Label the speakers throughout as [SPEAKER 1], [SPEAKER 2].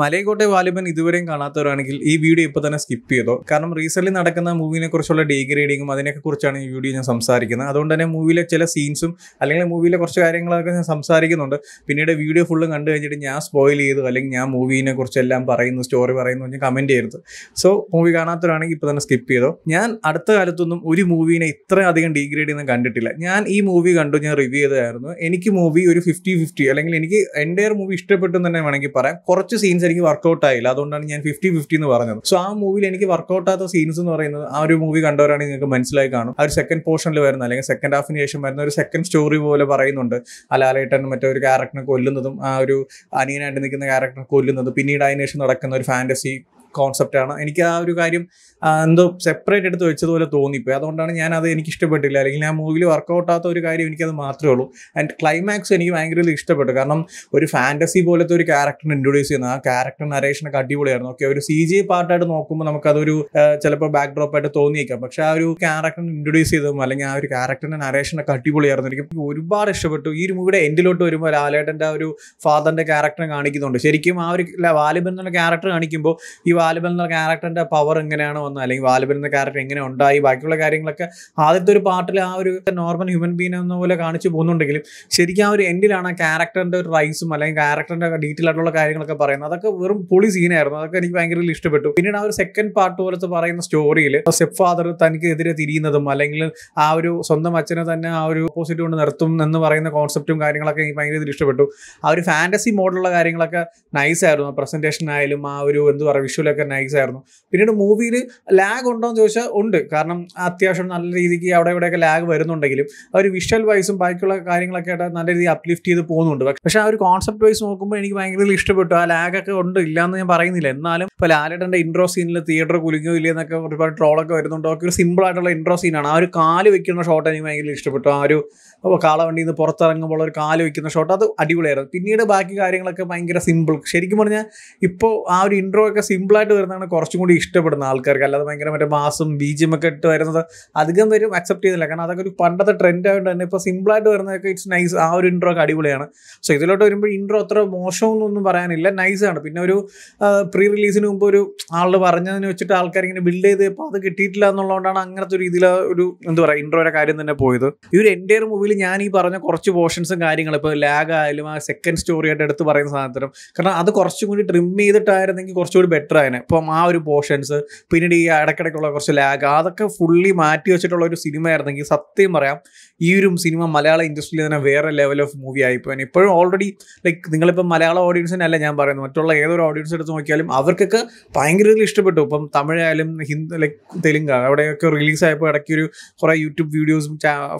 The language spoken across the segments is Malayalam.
[SPEAKER 1] മലയക്കോട്ടെ വാലിബൻ ഇതുവരെയും കാണാത്തവരാണെങ്കിൽ ഈ വീഡിയോ ഇപ്പോൾ തന്നെ സ്കിപ്പ് ചെയ്തോ കാരണം റീസെന്റ് നടക്കുന്ന മൂവിനെ കുറിച്ചുള്ള ഡീഗ്രേഡിങ്ങും അതിനൊക്കെ കുറിച്ചാണ് ഈ വീഡിയോ ഞാൻ സംസാരിക്കുന്നത് അതുകൊണ്ട് തന്നെ മൂവിയിലെ ചില സീൻസും അല്ലെങ്കിൽ മൂവിയിലെ കുറച്ച് കാര്യങ്ങളൊക്കെ ഞാൻ സംസാരിക്കുന്നുണ്ട് പിന്നീട് വീഡിയോ ഫുള്ളും കണ്ടു കഴിഞ്ഞിട്ട് ഞാൻ സ്പോയിൽ ചെയ്തു അല്ലെങ്കിൽ ഞാൻ മൂവിനെ കുറിച്ചെല്ലാം പറയുന്നു സ്റ്റോറി പറയുന്നു ഞാൻ കമൻറ്റ് ചെയ്യരുത് സോ മൂവി കാണാത്തവരാണെങ്കിൽ ഇപ്പോൾ തന്നെ സ്കിപ്പ് ചെയ്തോ ഞാൻ അടുത്ത കാലത്തൊന്നും ഒരു മൂവിനെ ഇത്രയധികം ഡീഗ്രേഡ് ചെയ്യുന്ന കണ്ടിട്ടില്ല ഞാൻ ഈ മൂവി കണ്ടു ഞാൻ റിവ്യൂ ചെയ്തായിരുന്നു എനിക്ക് മൂവി ഒരു ഫിഫ്റ്റി ഫിഫ്റ്റി അല്ലെങ്കിൽ എനിക്ക് എൻ്റെ മൂവി ഇഷ്ടപ്പെട്ടു തന്നെ വേണമെങ്കിൽ പറയാം കുറച്ച് സീൻസ് എനിക്ക് വർക്കൗട്ട് ആയില്ല അതുകൊണ്ടാണ് ഞാൻ ഫിഫ്റ്റി ഫിഫ്റ്റി എന്ന് പറഞ്ഞത് സോ ആ മൂവിയിൽ എനിക്ക് വർക്കൗട്ട് ആത്ത സീൻസ് എന്ന് പറയുന്നത് ആ ഒരു മൂവി കണ്ടവരാണെങ്കിൽ നിങ്ങൾക്ക് മനസ്സിലായി കാണും ആ ഒരു സെക്കൻഡ് പോർഷനിൽ വരുന്ന അല്ലെങ്കിൽ സെക്കൻഡ് ഹാഫിന് ശേഷം വരുന്ന ഒരു സെക്കൻഡ് സ്റ്റോറി പോലെ പറയുന്നുണ്ട് ആ മറ്റേ ഒരു ക്യാരക്ടറിനെ കൊല്ലുന്നതും ആ ഒരു അനിയനായിട്ട് നിൽക്കുന്ന ക്യാരക്ടറിനെ കൊല്ലുന്നതും പിന്നീട് അതിനുശേഷം ശേഷം നടക്കുന്ന ഒരു ഫാൻറ്റസി കോൺസെപ്റ്റാണ് എനിക്ക് ആ ഒരു കാര്യം എന്തോ സെപ്പറേറ്റ് എടുത്ത് വെച്ചതുപോലെ തോന്നിപ്പോയി അതുകൊണ്ടാണ് ഞാൻ അത് എനിക്ക് ഇഷ്ടപ്പെട്ടില്ല അല്ലെങ്കിൽ ആ മൂവിയിൽ വർക്കൗട്ടാത്ത ഒരു കാര്യം എനിക്കത് മാത്രമേ ഉള്ളൂ ആൻഡ് ക്ലൈമാക്സ് എനിക്ക് ഭയങ്കര ഇഷ്ടപ്പെട്ടു കാരണം ഒരു ഫാൻറ്റസി പോലത്തെ ഒരു ക്യാരക്ടറിനെ ഇൻട്രൊഡ്യൂസ് ചെയ്യുന്ന ആ ക്യാരക്ടർ നരേഷനൊക്കെ അടിപൊളിയായിരുന്നു ഓക്കെ ഒരു സി ജി പാർട്ടായിട്ട് നോക്കുമ്പോൾ നമുക്കതൊരു ചിലപ്പോൾ ബാക്ക് ഡ്രോപ്പ് ആയിട്ട് തോന്നിയേക്കാം പക്ഷെ ആ ഒരു ക്യാരക്ടറിനെ ഇൻട്രൊഡ്യൂസ് ചെയ്തതും അല്ലെങ്കിൽ ആ ഒരു ക്യാരക്ടറിൻ്റെ നരേഷനൊക്കെ അടിപൊളിയായിരുന്നു എനിക്ക് ഒരുപാട് ഇഷ്ടപ്പെട്ടു ഈ ഒരു മൂവിയുടെ എൻഡിലോട്ട് വരുമ്പോൾ ലാലേട്ടൻ്റെ ആ ഒരു ഫാദറിൻ്റെ ക്യാരക്ടറിനെ കാണിക്കുന്നുണ്ട് ശരിക്കും ആ ഒരു വാലിബൻ എന്നുള്ള ക്യാരക്ടർ കാണിക്കുമ്പോൾ ഈ വാലിബൽ എന്ന ക്യാരക്ടറിന്റെ പവർ എങ്ങനെയാണ് വന്നത് അല്ലെങ്കിൽ വാലിബൽ എന്ന ക്യാരക്ടർ എങ്ങനെ ഉണ്ടായി ബാക്കിയുള്ള കാര്യങ്ങളൊക്കെ ആദ്യത്തെ ഒരു പാർട്ടിൽ ആ ഒരു നോർമൽ ഹ്യൂമൻ ബീൻ എന്ന പോലെ കാണിച്ചു പോകുന്നുണ്ടെങ്കിലും ശരിക്കും ആ ഒരു എൻഡിലാണ് ആ ക്യാരക്ടറിന്റെ ഒരു റൈസും അല്ലെങ്കിൽ ക്യാരക്ടറിന്റെ ഡീറ്റെയിൽ ആയിട്ടുള്ള കാര്യങ്ങളൊക്കെ പറയുന്നത് അതൊക്കെ വെറും പൊളി സീനായിരുന്നു അതൊക്കെ എനിക്ക് ഭയങ്കര ഇഷ്ടപ്പെട്ടു പിന്നീട് ആ ഒരു സെക്കൻഡ് പാർട്ട് പോലത്തെ പറയുന്ന സ്റ്റോറിയിൽ സെഫ് ഫാദർ തനിക്കെതിരെ തിരിയുന്നതും അല്ലെങ്കിൽ ആ ഒരു സ്വന്തം അച്ഛനെ തന്നെ ആ ഒരു ഓപ്പോസിറ്റ് കൊണ്ട് നിർത്തും എന്ന് പറയുന്ന കോൺസെപ്റ്റും കാര്യങ്ങളൊക്കെ എനിക്ക് ഭയങ്കര ഇതിൽ ഇഷ്ടപ്പെട്ടു ആ ഒരു ഫാൻറ്റസി മോഡലുള്ള കാര്യങ്ങളൊക്കെ നൈസ് ആയിരുന്നു പ്രസന്റേഷൻ ആയാലും ആ ഒരു എന്ത് പറയുക വിഷ്വൽ അതിലൊക്കെ നൈസ് ആയിരുന്നു പിന്നീട് മൂവിയിൽ ലാഗ് ഉണ്ടോ എന്ന് ചോദിച്ചാൽ ഉണ്ട് കാരണം അത്യാവശ്യം നല്ല രീതിക്ക് അവിടെ ഇവിടെയൊക്കെ ലാഗ് വരുന്നുണ്ടെങ്കിലും അവർ വിഷ്വൽ വൈസും ബാക്കിയുള്ള കാര്യങ്ങളൊക്കെ ആയിട്ട് നല്ല രീതിയിൽ അപ്ലിഫ്റ്റ് ചെയ്ത് പോകുന്നുണ്ട് പക്ഷേ ആ ഒരു കോൺസെപ്റ്റ് വൈസ് നോക്കുമ്പോൾ എനിക്ക് ഭയങ്കര ഇഷ്ടപ്പെട്ടു ആ ലാഗൊക്കെ ഉണ്ട് ഇല്ലയെന്ന് ഞാൻ പറയുന്നില്ല എന്നാലും ഇപ്പോൾ ലാലേട്ടൻ്റെ ഇൻട്രോ സീനിൽ തിയേറ്റർ കുലുങ്ങോ ഇല്ലെന്നൊക്കെ ഒരുപാട് ട്രോളൊക്കെ വരുന്നുണ്ടോ ഒക്കെ ഒരു സിമ്പിൾ ആയിട്ടുള്ള ഇൻട്രോ സീനാണ് ആ ഒരു കാല് വെക്കുന്ന ഷോട്ട് എനിക്ക് ഭയങ്കര ഇഷ്ടപ്പെട്ടു ആ ഒരു കാളവണ്ടിയിൽ നിന്ന് പുറത്തിറങ്ങുമ്പോൾ ഒരു കാല് വെക്കുന്ന ഷോട്ട് അത് അടിപൊളിയായിരുന്നു പിന്നീട് ബാക്കി കാര്യങ്ങളൊക്കെ ഭയങ്കര സിമ്പിൾ ശരിക്കും പറഞ്ഞാൽ ഇപ്പോൾ ആ ഒരു ഇൻട്രോ ഒക്കെ സിമ്പിൾ സിമ്പിളായിട്ട് വരുന്നതാണ് കുറച്ചും കൂടി ഇഷ്ടപ്പെടുന്ന ആൾക്കാർക്ക് അല്ലാതെ ഭയങ്കര മറ്റേ മാസം ബീജിയം ഒക്കെ ഇട്ട് വരുന്നത് അധികം പേരും അക്സെപ്റ്റ് ചെയ്തില്ല കാരണം അതൊക്കെ ഒരു പണ്ടത്തെ ട്രെൻഡ് ആയതുകൊണ്ട് തന്നെ ഇപ്പോൾ സിമ്പിളായിട്ട് വരുന്നതൊക്കെ ഇറ്റ്സ് നൈസ് ആ ഒരു ഇൻട്രോ ഒക്കെ അടിപൊളിയാണ് സോ ഇതിലോട്ട് വരുമ്പോൾ ഇൻട്രോ അത്ര മോശമൊന്നും പറയാനില്ല നൈസാണ് പിന്നെ ഒരു പ്രീ റിലീസിന് മുമ്പ് ഒരു ആൾ പറഞ്ഞതിന് വെച്ചിട്ട് ആൾക്കാർ ഇങ്ങനെ ബിൽഡ് ചെയ്തപ്പോൾ അത് കിട്ടിയിട്ടില്ല എന്നുള്ളതുകൊണ്ടാണ് അങ്ങനത്തെ ഒരു ഇതിൽ ഒരു എന്താ പറയുക ഇൻട്രോയുടെ കാര്യം തന്നെ പോയത് ഈ ഒരു എൻ്റെ മൂവിയിൽ ഞാൻ ഈ പറഞ്ഞ കുറച്ച് പോർഷൻസും കാര്യങ്ങളും ഇപ്പോൾ ലാഗ് ആയാലും ആ സെക്കൻഡ് സ്റ്റോറി ആയിട്ട് എടുത്ത് പറയുന്ന സാധനത്തിനും കാരണം അത് കുറച്ചും കൂടി ട്രിം ചെയ്തിട്ടായിരുന്നെങ്കിൽ കുറച്ചുകൂടി ബെറ്റർ ആയിരുന്നു തന്നെ ഇപ്പം ആ ഒരു പോർഷൻസ് പിന്നീട് ഈ ഇടയ്ക്കിടയ്ക്കുള്ള കുറച്ച് ലാഗ് അതൊക്കെ ഫുള്ളി മാറ്റി വെച്ചിട്ടുള്ള ഒരു സിനിമയായിരുന്നെങ്കിൽ സത്യം പറയാം ഈ ഒരു സിനിമ മലയാള ഇൻഡസ്ട്രിയിൽ തന്നെ വേറെ ലെവൽ ഓഫ് മൂവി ആയിപ്പോയി ഇപ്പോഴും ഓൾറെഡി ലൈക്ക് നിങ്ങളിപ്പോൾ മലയാള ഓഡിയൻസിനെ അല്ല ഞാൻ പറയുന്നത് മറ്റുള്ള ഏതൊരു ഓഡിയൻസ് എടുത്ത് നോക്കിയാലും അവർക്കൊക്കെ ഭയങ്കര ഇഷ്ടപ്പെട്ടു ഇപ്പം തമിഴായാലും ഹിന്ദി ലൈക്ക് തെലുങ്ക് അവിടെയൊക്കെ റിലീസായപ്പോൾ ഇടയ്ക്ക് ഒരു കുറേ യൂട്യൂബ് വീഡിയോസും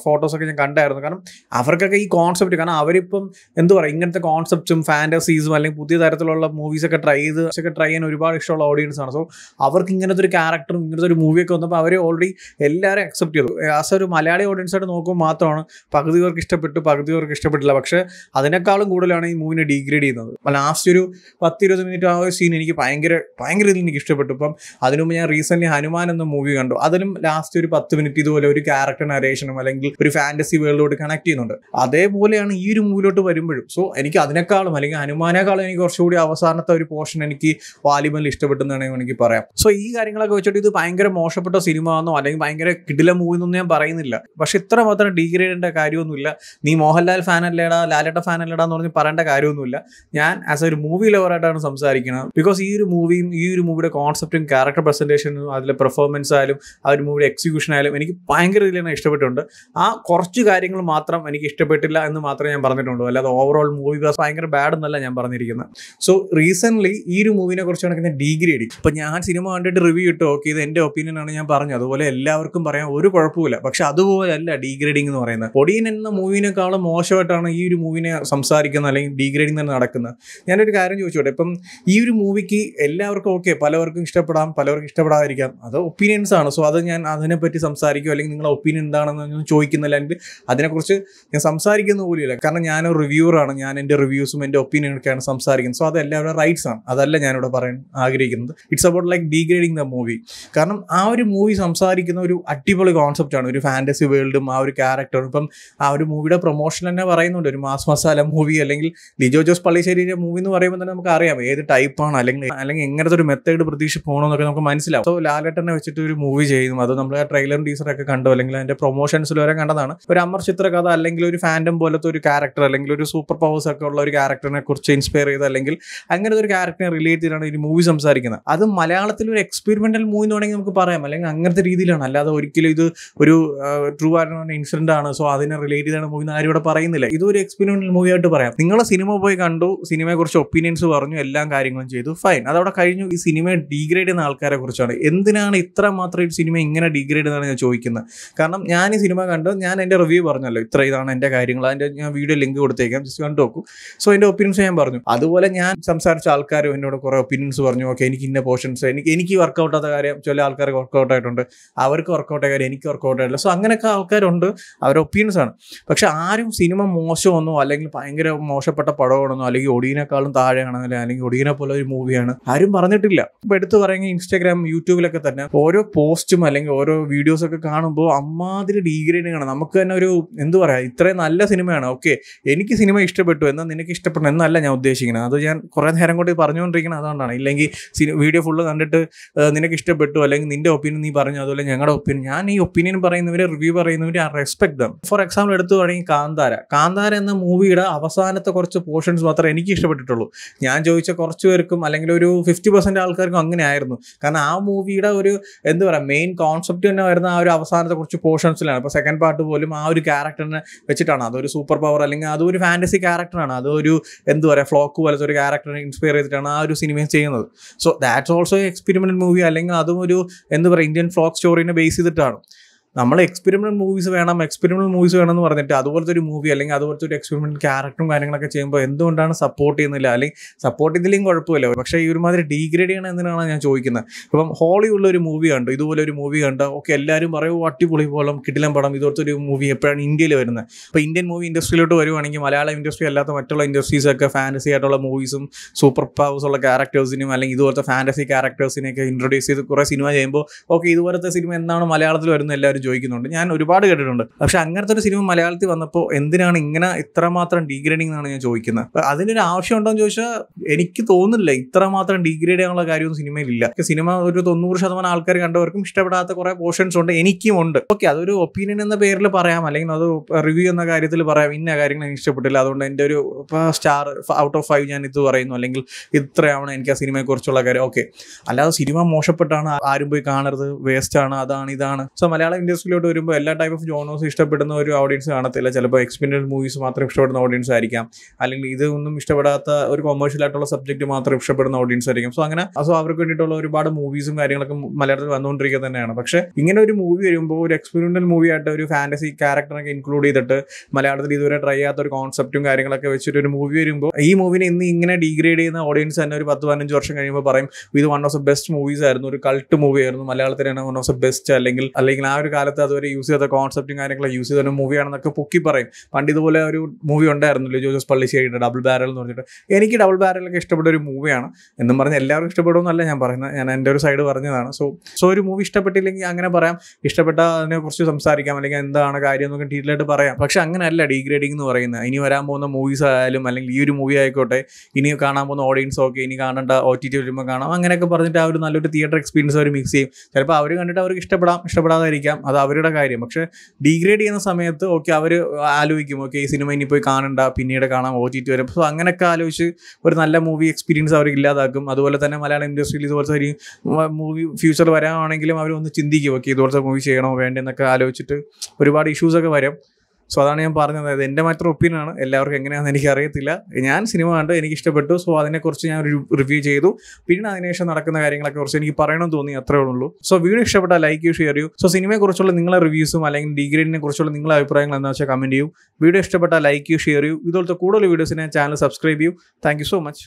[SPEAKER 1] ഫോട്ടോസൊക്കെ ഞാൻ കണ്ടായിരുന്നു കാരണം അവർക്കൊക്കെ ഈ കോൺസെപ്റ്റ് കാരണം അവരിപ്പം എന്ത് പറയുക ഇങ്ങനത്തെ കോൺസെപ്റ്റും ഫാൻറ്റസീസും അല്ലെങ്കിൽ പുതിയ തരത്തിലുള്ള മൂവീസൊക്കെ ട്രൈ ചെയ്ത് ഒക്കെ ട്രൈ ചെയ്യാൻ ഒരുപാട് ഇഷ്ടമുള്ള ഓഡിയൻസ് ആണ് സോ അവർക്ക് ഇങ്ങനത്തെ ഒരു ക്യാരക്ടറും ഇങ്ങനത്തെ ഒരു മൂവിയൊക്കെ വന്നപ്പോൾ അവർ ഓൾറെഡി എല്ലാവരും അക്സെപ്റ്റ് ചെയ്തു ആസ് ഒരു മലയാളി ഓഡിയൻസ് ആയിട്ട് നോക്കുമ്പോൾ മാത്രമാണ് പകുതി പേർക്ക് ഇഷ്ടപ്പെട്ടു പകുതി പേർക്ക് ഇഷ്ടപ്പെട്ടില്ല പക്ഷേ അതിനേക്കാളും കൂടുതലാണ് ഈ മൂവിനെ ഡീഗ്രേഡ് ചെയ്യുന്നത് ലാസ്റ്റ് ഒരു പത്ത് ഇരുപത് മിനിറ്റ് ആ ഒരു സീൻ എനിക്ക് ഭയങ്കര ഭയങ്കര ഇതിൽ എനിക്ക് ഇഷ്ടപ്പെട്ടു ഇപ്പം അതിനു മുമ്പ് ഞാൻ റീസെന്റ് ഹനുമാൻ എന്ന മൂവി കണ്ടു അതിലും ലാസ്റ്റ് ഒരു പത്ത് മിനിറ്റ് ഇതുപോലെ ഒരു ക്യാരക്ടർ നരേഷനും അല്ലെങ്കിൽ ഒരു ഫാന്റസി വേൾഡിലോട്ട് കണക്ട് ചെയ്യുന്നുണ്ട് അതേപോലെയാണ് ഈ ഒരു മൂവിലോട്ട് വരുമ്പോഴും സോ എനിക്ക് അതിനേക്കാളും അല്ലെങ്കിൽ ഹനുമാനേക്കാളും എനിക്ക് കുറച്ചുകൂടി അവസാനത്തെ ഒരു പോർഷൻ എനിക്ക് വാലിബനിൽ ഇഷ്ടപ്പെട്ടെന്നാണ് എനിക്ക് പറയാം സോ ഈ കാര്യങ്ങളൊക്കെ വെച്ചിട്ട് ഇത് ഭയങ്കര മോശപ്പെട്ട സിനിമ ആണോ അല്ലെങ്കിൽ ഭയങ്കര കിടില മൂവി എന്നൊന്നും ഞാൻ പറയുന്നില്ല പക്ഷെ ഇത്ര മാത്രം ഡീഗ്രേഡിൻ്റെ കാര്യമൊന്നുമില്ല നീ മോഹൻലാൽ ഫാനല്ലേടാ ലാലേട്ട അല്ലേടാ എന്ന് പറഞ്ഞ് പറയേണ്ട കാര്യമൊന്നുമില്ല ഞാൻ ആസ് ഒരു മൂവി ലവറായിട്ടാണ് സംസാരിക്കുന്നത് ബിക്കോസ് ഈ ഒരു മൂവിയും ഈ ഒരു മൂവിയുടെ കോൺസെപ്റ്റും ക്യാരക്ടർ പ്രസൻറ്റേഷനും അതിലെ പെർഫോമൻസ് ആയാലും ആ ഒരു മൂവിയുടെ എക്സിക്യൂഷൻ ആയാലും എനിക്ക് ഭയങ്കര രീതിയിൽ തന്നെ ഇഷ്ടപ്പെട്ടിട്ടുണ്ട് ആ കുറച്ച് കാര്യങ്ങൾ മാത്രം എനിക്ക് ഇഷ്ടപ്പെട്ടില്ല എന്ന് മാത്രമേ ഞാൻ പറഞ്ഞിട്ടുള്ളൂ അല്ലാതെ ഓവറോൾ മൂവി ബസ് ഭയങ്കര ബാഡ് എന്നല്ല ഞാൻ പറഞ്ഞിരിക്കുന്നത് സോ റീസെൻ്റ്ലി ഈ ഒരു മൂവിനെ കുറിച്ച് നടക്കുന്ന ഡിഗ്രേഡ് ഇപ്പം ഞാൻ സിനിമ കണ്ടിട്ട് റിവ്യൂ ഇട്ട് ഓക്കെ ഇത് എൻ്റെ ആണ് ഞാൻ പറഞ്ഞത് അതുപോലെ എല്ലാവർക്കും പറയാൻ ഒരു കുഴപ്പമില്ല പക്ഷെ അതുപോലെ അല്ല ഡിഗ്രേഡിങ് ഡീഗ്രേഡിംഗ് എന്ന് പറയുന്നത് പൊടിയൻ എന്ന മൂവിനേക്കാളും മോശമായിട്ടാണ് ഈ ഒരു മൂവിനെ സംസാരിക്കുന്നത് അല്ലെങ്കിൽ ഡീഗ്രേഡിംഗ് തന്നെ നടക്കുന്നത് ഞാനൊരു കാര്യം ചോദിച്ചോട്ടെ ഇപ്പം ഈ ഒരു മൂവിക്ക് എല്ലാവർക്കും ഓക്കെ പലവർക്കും ഇഷ്ടപ്പെടാം പലവർക്കും ഇഷ്ടപ്പെടാതിരിക്കാം അത് ഒപ്പീനിയൻസ് ആണ് സോ അത് ഞാൻ അതിനെപ്പറ്റി സംസാരിക്കും അല്ലെങ്കിൽ നിങ്ങളുടെ ഒപ്പീനിയൻ എന്താണെന്ന് ചോദിക്കുന്നില്ല അല്ലെങ്കിൽ അതിനെക്കുറിച്ച് ഞാൻ സംസാരിക്കുന്ന പോലുമില്ല കാരണം ഞാനൊരു റിവ്യൂറാണ് ഞാൻ എൻ്റെ റിവ്യൂസും എൻ്റെ ഒപ്പീനിയനൊക്കെയാണ് സംസാരിക്കുന്നത് സോ അത് എല്ലാവരുടെ റൈറ്റ്സ് ആണ് അതല്ല ഞാനിവിടെ പറയാൻ ആഗ്രഹിക്കുന്നത് it's about like degrading the movie കാരണം ആ ഒരു മൂവി സംസാരിക്കുന്ന ഒരു അടിപൊളി കോൺസെപ്റ്റാണ് ഒരു ഫാൻറ്റസി വേൾഡും ആ ഒരു ക്യാരക്ടർ ഡയറക്ടർ ഇപ്പം ആ ഒരു മൂവിയുടെ പ്രൊമോഷൻ തന്നെ പറയുന്നുണ്ട് ഒരു മാസ് മസാല മൂവി അല്ലെങ്കിൽ ലിജോ ജോസ് പള്ളിശ്ശേരിയുടെ മൂവി എന്ന് പറയുമ്പോൾ തന്നെ നമുക്ക് അറിയാം ഏത് ടൈപ്പാണ് അല്ലെങ്കിൽ അല്ലെങ്കിൽ എങ്ങനത്തെ ഒരു മെത്തേഡ് പ്രതീക്ഷ പോകണമെന്നൊക്കെ നമുക്ക് മനസ്സിലാവും സോ ലാലേട്ടനെ വെച്ചിട്ട് ഒരു മൂവി ചെയ്യുന്നു അത് നമ്മൾ ട്രെയിലറും ടീസറൊക്കെ കണ്ടോ അല്ലെങ്കിൽ അതിന്റെ പ്രൊമോഷൻസിൽ വരെ കണ്ടതാണ് ഒരു അമർ ചിത്രകഥ അല്ലെങ്കിൽ ഒരു ഫാൻഡം പോലത്തെ ഒരു ക്യാരക്ടർ അല്ലെങ്കിൽ ഒരു സൂപ്പർ പവേഴ്സ് ഒക്കെ ഉള്ള ഒരു ക്യാരക്ടറിനെ കുറിച്ച് ഇൻസ്പയർ ചെയ്ത് അല്ലെങ്കിൽ അങ്ങനത്തെ ഒരു ക്യാരക്ടറിനെ റിലേറ്റ് ചെയ്താണ് ഈ മൂവി സംസാരിക്കുന്നത് അത് മലയാളത്തിൽ ഒരു എക്സ്പെരിമെന്റൽ മൂവി എന്ന് വേണമെങ്കിൽ നമുക്ക് പറയാം അല്ലെങ്കിൽ അങ്ങനത്തെ രീതിയിലാണ് അല്ലാതെ ഒരിക്കലും ഇത് ഒരു ട്രൂ ആയിട്ടുള്ള ഇൻസിഡന്റ് എക്സ്പെരിമെന്റ് ആണ് സോ അതിനെ റിലേറ്റ് ചെയ്താണ് മൂവി ആരും ഇവിടെ പറയുന്നില്ല ഇതൊരു എക്സ്പെരിമെന്റൽ മൂവി ആയിട്ട് പറയാം നിങ്ങൾ സിനിമ പോയി കണ്ടു സിനിമയെ കുറിച്ച് ഒപ്പീനിയൻസ് പറഞ്ഞു എല്ലാം കാര്യങ്ങളും ചെയ്തു ഫൈൻ അതവിടെ കഴിഞ്ഞു ഈ സിനിമ ഡീഗ്രേഡ് ചെയ്യുന്ന ആൾക്കാരെ കുറിച്ചാണ് എന്തിനാണ് ഇത്ര മാത്രം ഈ സിനിമ ഇങ്ങനെ ഡീഗ്രേഡ് ചെയ്യുന്നതാണ് ഞാൻ ചോദിക്കുന്നത് കാരണം ഞാൻ ഈ സിനിമ കണ്ടു ഞാൻ എൻ്റെ റിവ്യൂ പറഞ്ഞല്ലോ ഇത്ര ഇതാണ് എൻ്റെ കാര്യങ്ങൾ അതിന്റെ ഞാൻ വീഡിയോ ലിങ്ക് കൊടുത്തേക്കാം ജസ്റ്റ് കണ്ടു നോക്കൂ സോ എന്റെ ഒപ്പീനിയൻസ് ഞാൻ പറഞ്ഞു അതുപോലെ ഞാൻ സംസാരിച്ച ആൾക്കാരും എന്നോട് കുറേ ഒപ്പീനിയൻസ് പറഞ്ഞു ഓക്കെ എനിക്ക് ഇന്ന പോർഷൻസ് എനിക്ക് എനിക്ക് വർക്കൗട്ട് ആകാത്ത കാര്യം ചില ആൾക്കാർക്ക് വർക്കൗട്ട് ആയിട്ടുണ്ട് അവർക്ക് വർക്കൗട്ട് ആയ കാര്യം എനിക്ക് വർക്കൗട്ട് ആയിട്ടില്ല സോ അങ്ങനെയൊക്കെ ആൾക്കാരുണ്ട് അവരുടെ ഒപ്പീനിയൻസ് ആണ് പക്ഷെ ആരും സിനിമ മോശമൊന്നോ അല്ലെങ്കിൽ ഭയങ്കര മോശപ്പെട്ട പടമാണെന്നോ അല്ലെങ്കിൽ ഒടിയനേക്കാളും താഴെയാണെന്നല്ല അല്ലെങ്കിൽ ഒടിയനെ പോലെ ഒരു മൂവിയാണ് ആരും പറഞ്ഞിട്ടില്ല ഇപ്പം എടുത്തു പറയുമെങ്കിൽ ഇൻസ്റ്റാഗ്രാം യൂട്യൂബിലൊക്കെ തന്നെ ഓരോ പോസ്റ്റും അല്ലെങ്കിൽ ഓരോ വീഡിയോസൊക്കെ കാണുമ്പോൾ അമ്മാതിരി ഡീഗ്രേഡിങ് ആണ് നമുക്ക് തന്നെ ഒരു എന്ത് പറയാ ഇത്രയും നല്ല സിനിമയാണ് ഓക്കെ എനിക്ക് സിനിമ ഇഷ്ടപ്പെട്ടു എന്നാൽ നിനക്ക് ഇഷ്ടപ്പെടണം എന്നല്ല ഞാൻ ഉദ്ദേശിക്കുന്നത് അത് ഞാൻ കുറേ നേരം കൊണ്ട് പറഞ്ഞുകൊണ്ടിരിക്കുന്നത് അതുകൊണ്ടാണ് ഇല്ലെങ്കിൽ വീഡിയോ ഫുള്ള് കണ്ടിട്ട് നിനക്ക് ഇഷ്ടപ്പെട്ടു അല്ലെങ്കിൽ നിന്റെ ഒപ്പീനിയൻ നീ പറഞ്ഞു അതുപോലെ ഞങ്ങളുടെ ഒപ്പീനിയൻ ഞാൻ ഈ ഒപ്പീനിയൻ പറയുന്നവരെ റിവ്യൂ പറയുന്നവരെ ആ റെസ്പെക്ട് ദം ഫോർ എക്സാമ്പിൾ എടുത്തു തുടങ്ങി കാന്താര കാന്താര എന്ന മൂവിയുടെ അവസാനത്തെ കുറച്ച് പോർഷൻസ് മാത്രമേ എനിക്ക് ഇഷ്ടപ്പെട്ടിട്ടുള്ളൂ ഞാൻ ചോദിച്ച കുറച്ച് പേർക്കും അല്ലെങ്കിൽ ഒരു ഫിഫ്റ്റി പെർസെൻറ്റ് ആൾക്കാർക്കും അങ്ങനെ ആയിരുന്നു കാരണം ആ മൂവിയുടെ ഒരു എന്താ പറയുക മെയിൻ കോൺസെപ്റ്റ് തന്നെ വരുന്ന ആ ഒരു അവസാനത്തെ കുറച്ച് പോർഷൻസിലാണ് ഇപ്പോൾ സെക്കൻഡ് പാർട്ട് പോലും ആ ഒരു ക്യാരക്ടറിനെ വെച്ചിട്ടാണ് അതൊരു സൂപ്പർ പവർ അല്ലെങ്കിൽ അതൊരു ഫാൻറ്റസി ക്യാരക്ടറാണ് അതൊരു എന്താ പറയുക ഫ്ലോക്ക് പോലത്തെ ഒരു ക്യാരക്ടറിനെ ഇൻസ്പയർ ചെയ്തിട്ടാണ് ആ ഒരു സിനിമ ചെയ്യുന്നത് so that's also experiment movie അല്ലെങ്കിൽ അതും ഒരു എന്ത് പറയുക ഇന്ത്യൻ ഫ്ലോക്ക് സ്റ്റോറിനെ ബേസ് ചെയ്തിട്ടാണ് നമ്മൾ എക്സ്പെരിമെന്റ് മൂവീസ് വേണം എക്സ്പെരിമെന്റ് മൂവീസ് വേണം എന്ന് പറഞ്ഞിട്ട് അതുപോലത്തെ ഒരു മൂവി അല്ലെങ്കിൽ അതുപോലത്തെ ഒരു എക്സ്പെരിമെന്റ് ക്യാരക്ടറും കാര്യങ്ങളൊക്കെ ചെയ്യുമ്പോൾ എന്തുകൊണ്ടാണ് സപ്പോർട്ട് ചെയ്യുന്നില്ല അല്ലെങ്കിൽ സപ്പോർട്ട് ചെയ്തില്ലെങ്കിൽ കുഴപ്പമില്ല പക്ഷേ ഈ ഒരുമാതിരി ഡീഗ്രേഡ് ചെയ്യണം എന്തിനാണ് ഞാൻ ചോദിക്കുന്നത് ഇപ്പം ഉള്ള ഒരു മൂവി കണ്ടു ഇതുപോലെ ഒരു മൂവി കണ്ട് ഓക്കെ എല്ലാവരും പറയുമോ അട്ടിപൊളി പോലും കിടിലം പടം ഇതുപോലത്തെ ഒരു മൂവി എപ്പോഴാണ് ഇന്ത്യയിൽ വരുന്നത് അപ്പോൾ ഇന്ത്യൻ മൂവി ഇൻഡസ്ട്രിയിലോട്ട് വരുവാണെങ്കിൽ മലയാളം ഇൻഡസ്ട്രി അല്ലാത്ത മറ്റുള്ള ഇൻഡസ്ട്രീസൊക്കെ ഫാൻസി ആയിട്ടുള്ള മൂവീസും സൂപ്പർ പവേഴ്സ് ഉള്ള ക്യാരക്ടേഴ്സിനും അല്ലെങ്കിൽ ഇതുപോലത്തെ ഫാൻറ്റസി ക്യാരക്ടേഴ്സിനെയൊക്കെ ഇൻട്രൊഡ്യൂസ് ചെയ്ത് കുറേ സിനിമ ചെയ്യുമ്പോൾ ഓക്കെ ഇതുപോലത്തെ സിനിമ എന്നാണ് മലയാളത്തിൽ വരുന്നത് എല്ലാവരും ചോദിക്കുന്നുണ്ട് ഞാൻ ഒരുപാട് കേട്ടിട്ടുണ്ട് പക്ഷെ അങ്ങനത്തെ ഒരു സിനിമ മലയാളത്തിൽ വന്നപ്പോൾ എന്തിനാണ് ഇങ്ങനെ ഇത്രമാത്രം ഡീഗ്രേഡിംഗ് എന്നാണ് ഞാൻ ചോദിക്കുന്നത് അതിനൊരു ആവശ്യം ഉണ്ടോ എന്ന് ചോദിച്ചാൽ എനിക്ക് തോന്നുന്നില്ല ഇത്രമാത്രം ഡീഗ്രേഡ് ചെയ്യാനുള്ള കാര്യമൊന്നും സിനിമയിലില്ല സിനിമ ഒരു തൊണ്ണൂറ് ശതമാനം ആൾക്കാർ കണ്ടവർക്കും ഇഷ്ടപ്പെടാത്ത കുറെ പോർഷൻസ് ഉണ്ട് എനിക്കും ഉണ്ട് ഓക്കെ അതൊരു ഒപ്പീനിയൻ എന്ന പേരിൽ പറയാം അല്ലെങ്കിൽ അത് റിവ്യൂ എന്ന കാര്യത്തിൽ പറയാം ഇന്ന കാര്യങ്ങൾ എനിക്ക് ഇഷ്ടപ്പെട്ടില്ല അതുകൊണ്ട് എൻ്റെ ഒരു സ്റ്റാർ ഔട്ട് ഓഫ് ഫൈവ് ഞാൻ ഇത് പറയുന്നു അല്ലെങ്കിൽ ഇത്രയാണ് എനിക്ക് ആ സിനിമയെക്കുറിച്ചുള്ള കാര്യം ഓക്കെ അല്ലാതെ സിനിമ മോശപ്പെട്ടാണ് ആരും പോയി കാണരുത് വേസ്റ്റ് ആണ് അതാണ് ഇതാണ് സോ മലയാളം ഇൻഡസ്ട്രിയിലോട്ട് വരുമ്പോൾ എല്ലാ ടൈപ്പ് ഓഫ് ജോണോസ് ഇഷ്ടപ്പെടുന്ന ഒരു ഓഡിയൻസ് കാണത്തില്ല ചിലപ്പോൾ എക്സ്പീരിയൻസ് മൂവീസ് മാത്രം ഇഷ്ടപ്പെടുന്ന ഓഡിയൻസ് ആയിരിക്കാം അല്ലെങ്കിൽ ഇതൊന്നും ഇഷ്ടപ്പെടാത്ത ഒരു കൊമേഴ്ഷ്യൽ ആയിട്ടുള്ള സബ്ജക്റ്റ് മാത്രം ഇഷ്ടപ്പെടുന്ന ഓഡിയൻസ് ആയിരിക്കും സോ അങ്ങനെ സോ അവർക്ക് വേണ്ടിയിട്ടുള്ള ഒരുപാട് മൂവീസും കാര്യങ്ങളൊക്കെ മലയാളത്തിൽ വന്നുകൊണ്ടിരിക്കുക തന്നെയാണ് പക്ഷേ ഇങ്ങനെ ഒരു മൂവി വരുമ്പോൾ ഒരു എക്സ്പീരിമെന്റൽ മൂവി ആയിട്ട് ഒരു ഫാന്റസി ക്യാരക്ടറൊക്കെ ഇൻക്ലൂഡ് ചെയ്തിട്ട് മലയാളത്തിൽ ഇതുവരെ ട്രൈ ചെയ്യാത്ത ഒരു കോൺസെപ്റ്റും കാര്യങ്ങളൊക്കെ വെച്ചിട്ട് ഒരു മൂവി വരുമ്പോൾ ഈ മൂവിനെ ഇന്ന് ഇങ്ങനെ ഡിഗ്രേഡ് ചെയ്യുന്ന ഓഡിയൻസ് തന്നെ ഒരു പത്ത് പതിനഞ്ച് വർഷം കഴിയുമ്പോൾ പറയും ഇത് one of the best movies ആയിരുന്നു ഒരു കൾട്ട് മൂവി ആയിരുന്നു മലയാളത്തിലാണ് വൺ ഓഫ് ദ ബെസ്റ്റ് അല്ലെങ്കിൽ അല്ലെങ്കിൽ ആ ഒരു കാലത്ത് അതുവരെ യൂസ് ചെയ്ത കോൺസെപ്റ്റും കാര്യങ്ങളൊക്കെ യൂസ് ചെയ്ത ഒരു മൂവിയാണെന്നൊക്കെ പൊക്കി പറയും പണ്ട് ഇതുപോലെ ഒരു മൂവി ഉണ്ടായിരുന്നല്ലോ ജോജോസ് പള്ളിശ്ശേരിയുടെ ഡബിൾ ബാരൽ എന്ന് പറഞ്ഞിട്ട് എനിക്ക് ഡബിൾ ബാരലൊക്കെ ഇഷ്ടപ്പെട്ട ഒരു മൂവിയാണ് എന്നും പറഞ്ഞ് എല്ലാവരും ഇഷ്ടപ്പെടുമെന്നല്ല ഞാൻ പറയുന്നത് ഞാൻ എൻ്റെ ഒരു സൈഡ് പറഞ്ഞതാണ് സോ സോ ഒരു മൂവി ഇഷ്ടപ്പെട്ടില്ലെങ്കിൽ അങ്ങനെ പറയാം ഇഷ്ടപ്പെട്ട അതിനെക്കുറിച്ച് സംസാരിക്കാം അല്ലെങ്കിൽ എന്താണ് കാര്യം എന്നൊക്കെ ഡീറ്റെയിൽ ആയിട്ട് പറയാം പക്ഷെ അങ്ങനെയല്ല ഡീഗ്രേഡിംഗ് എന്ന് പറയുന്നത് ഇനി വരാൻ പോകുന്ന മൂവീസ് ആയാലും അല്ലെങ്കിൽ ഈ ഒരു മൂവി ആയിക്കോട്ടെ ഇനി കാണാൻ പോകുന്ന ഓഡിയൻസ് ഒക്കെ ഇനി കാണേണ്ട ഒ ടി ടി വരുമ്പോൾ കാണാം അങ്ങനെയൊക്കെ പറഞ്ഞിട്ട് ആ ഒരു നല്ലൊരു തിയേറ്റർ എക്സ്പീരിയൻസ് അവർ മിക്സ് ചെയ്യും ചിലപ്പോൾ അവർ കണ്ടിട്ട് അവർക്ക് ഇഷ്ടപ്പെടാം ഇഷ്ടപ്പെടാതായിരിക്കാം അത് അവരുടെ കാര്യം പക്ഷെ ഡീഗ്രേഡ് ചെയ്യുന്ന സമയത്ത് ഓക്കെ അവർ ആലോചിക്കും ഓക്കെ ഈ സിനിമ ഇനി പോയി കാണണ്ട പിന്നീട് കാണാം ഓ ടി ടി വരും സോ അങ്ങനെയൊക്കെ ആലോചിച്ച് ഒരു നല്ല മൂവി എക്സ്പീരിയൻസ് അവർ ഇല്ലാതാക്കും അതുപോലെ തന്നെ മലയാള ഇൻഡസ്ട്രിയിൽ ഇതുപോലത്തെ ഒരു മൂവി ഫ്യൂച്ചർ വരാനാണെങ്കിലും അവർ ഒന്ന് ചിന്തിക്കും ഓക്കെ ഇതുപോലത്തെ മൂവി ചെയ്യണോ വേണ്ടെന്നൊക്കെ ആലോചിച്ചിട്ട് ഒരുപാട് ഇഷ്യൂസൊക്കെ വരും സോ അതാണ് ഞാൻ പറഞ്ഞത് അതായത് എൻ്റെ മാത്രം ഒപ്പീനിയനാണ് എല്ലാവർക്കും എങ്ങനെയാണെന്ന് എനിക്ക് അറിയത്തില്ല ഞാൻ സിനിമ കണ്ടു എനിക്ക് ഇഷ്ടപ്പെട്ടു സോ അതിനെക്കുറിച്ച് ഞാൻ ഒരു റിവ്യൂ ചെയ്തു പിന്നെ അതിനുശേഷം നടക്കുന്ന കാര്യങ്ങളൊക്കെ കുറിച്ച് എനിക്ക് പറയണമെന്ന് തോന്നി അത്രേ ഉള്ളൂ സോ വീഡിയോ ഇഷ്ടപ്പെട്ടാൽ ലൈക്ക് ചെയ്യൂ ഷെയർ ചെയ്യൂ സോ സിനിമയെക്കുറിച്ചുള്ള നിങ്ങളെ റിവ്യൂസും അല്ലെങ്കിൽ ഡിഗ്രേഡിനെ കുറിച്ചുള്ള നിങ്ങളെ അഭിപ്രായങ്ങൾ എന്താ വെച്ചാൽ കമൻറ്റ് ചെയ്യൂ വീഡിയോ ഇഷ്ടപ്പെട്ടാൽ ലൈക്ക് ചെയ്യൂ ഷെയർ ചെയ്യൂ ഇതുപോലത്തെ കൂടുതൽ വീഡിയോസിനെ ചാനൽ സബ്സ്ക്രൈബ് ചെയ്യൂ താങ്ക് സോ മച്ച്